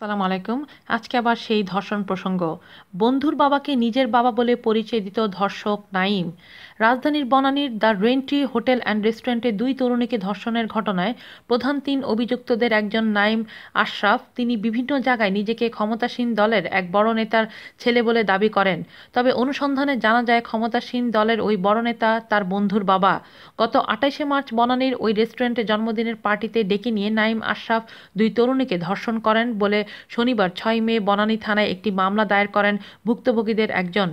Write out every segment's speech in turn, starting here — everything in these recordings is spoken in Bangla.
আসসালামু আলাইকুম আজকে আবার সেই ধর্ষণ প্রসঙ্গ বন্ধুর বাবাকে নিজের বাবা বলে পরিচয় দিত ধর্ষক নাইম রাজধানীর বনানীর দ্য রেন্ট্রি হোটেল অ্যান্ড রেস্টুরেন্টে দুই তরুণীকে ধর্ষণের ঘটনায় প্রধান তিন অভিযুক্তদের একজন নাইম আশরাফ তিনি বিভিন্ন জায়গায় নিজেকে ক্ষমতাসীন দলের এক বড় নেতার ছেলে বলে দাবি করেন তবে অনুসন্ধানে জানা যায় ক্ষমতাসীন দলের ওই বড় নেতা তার বন্ধুর বাবা গত আঠাশে মার্চ বনানীর ওই রেস্টুরেন্টে জন্মদিনের পার্টিতে ডেকে নিয়ে নাইম আশরাফ দুই তরুণীকে ধর্ষণ করেন বলে শনিবার ছয় মে বনানী থানায় একটি মামলা দায়ের করেন ভুক্তভোগীদের একজন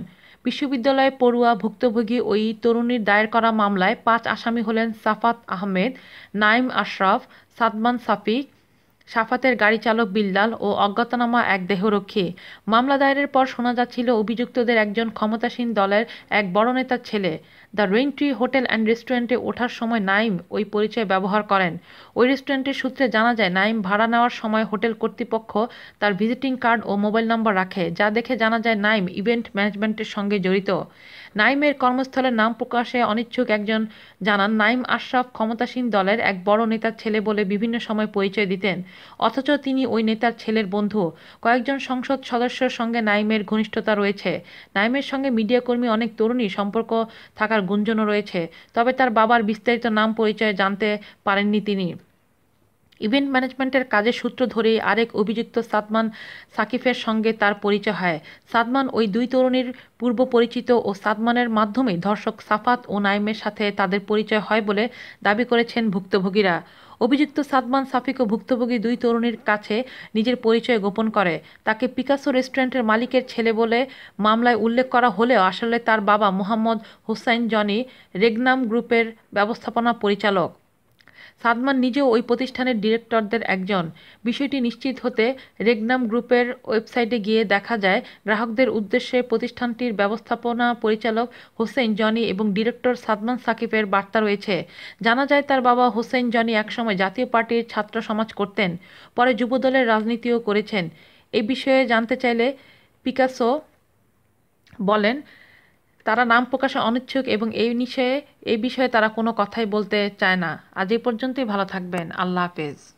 বিশ্ববিদ্যালয়ে পড়ুয়া ভুক্তভোগী ওই তরুণীর দায়ের করা মামলায় পাঁচ আসামি হলেন সাফাত আহমেদ নাইম আশরাফ সাদমান সাফিক সাফাতের গাড়ি চালক বিল্লাল ও অজ্ঞাতনামা এক দেহরক্ষী মামলা দায়েরের পর শোনা যাচ্ছিল অভিযুক্তদের একজন ক্ষমতাসীন দলের এক বড় নেতার ছেলে the Raintree hotel and রেস্টুরেন্টে ওঠার সময় নাইম ওই পরিচয় ব্যবহার করেন ওই রেস্টুরেন্টের সূত্রে জানা যায় নাইম ভাড়া নেওয়ার সময় হোটেল কর্তৃপক্ষ তার ভিজিটিং কার্ড ও মোবাইল নম্বর রাখে যা দেখে জানা যায় নাইম ইভেন্ট ম্যানেজমেন্টের সঙ্গে জড়িত নাইমের কর্মস্থলের নাম প্রকাশে অনিচ্ছুক একজন জানান নাইম আশরাফ ক্ষমতাসীন দলের এক বড় নেতার ছেলে বলে বিভিন্ন সময় পরিচয় দিতেন অথচ তিনি ওই নেতার ছেলের বন্ধু কয়েকজন সংসদ সদস্যের সঙ্গে নাইমের ঘনিষ্ঠতা রয়েছে নাইমের সঙ্গে মিডিয়াকর্মী অনেক তরুণী সম্পর্ক থাকার গুঞ্জনও রয়েছে তবে তার বাবার বিস্তারিত নাম পরিচয় জানতে পারেননি তিনি ইভেন্ট ম্যানেজমেন্টের কাজের সূত্র ধরে আরেক অভিযুক্ত সাদমান সাকিফের সঙ্গে তার পরিচয় হয় সাদমান ওই দুই তরুণীর পূর্ব পরিচিত ও সাদমানের মাধ্যমে ধর্ষক সাফাত ও নাইমের সাথে তাদের পরিচয় হয় বলে দাবি করেছেন ভুক্তভোগীরা অভিযুক্ত সাদমান সাফিক ও ভুক্তভোগী দুই তরুণীর কাছে নিজের পরিচয় গোপন করে তাকে পিকাসো রেস্টুরেন্টের মালিকের ছেলে বলে মামলায় উল্লেখ করা হলেও আসলে তার বাবা মোহাম্মদ হোসাইন জনি রেগনাম গ্রুপের ব্যবস্থাপনা পরিচালক সাদমান নিজেও ওই প্রতিষ্ঠানের ডিরেক্টরদের একজন বিষয়টি নিশ্চিত হতে রেগনাম গ্রুপের ওয়েবসাইটে গিয়ে দেখা যায় গ্রাহকদের উদ্দেশ্যে প্রতিষ্ঠানটির ব্যবস্থাপনা পরিচালক হোসেন জনি এবং ডিরেক্টর সাদমান সাকিবের বার্তা রয়েছে জানা যায় তার বাবা হোসেন জনি একসময় জাতীয় পার্টির ছাত্র সমাজ করতেন পরে যুবদলের রাজনীতিও করেছেন এ বিষয়ে জানতে চাইলে পিকাসো বলেন তারা নাম প্রকাশে অনিচ্ছুক এবং এই বিষয়ে এই বিষয়ে তারা কোনো কথাই বলতে চায় না আজ এই পর্যন্তই ভালো থাকবেন আল্লাহ হাফেজ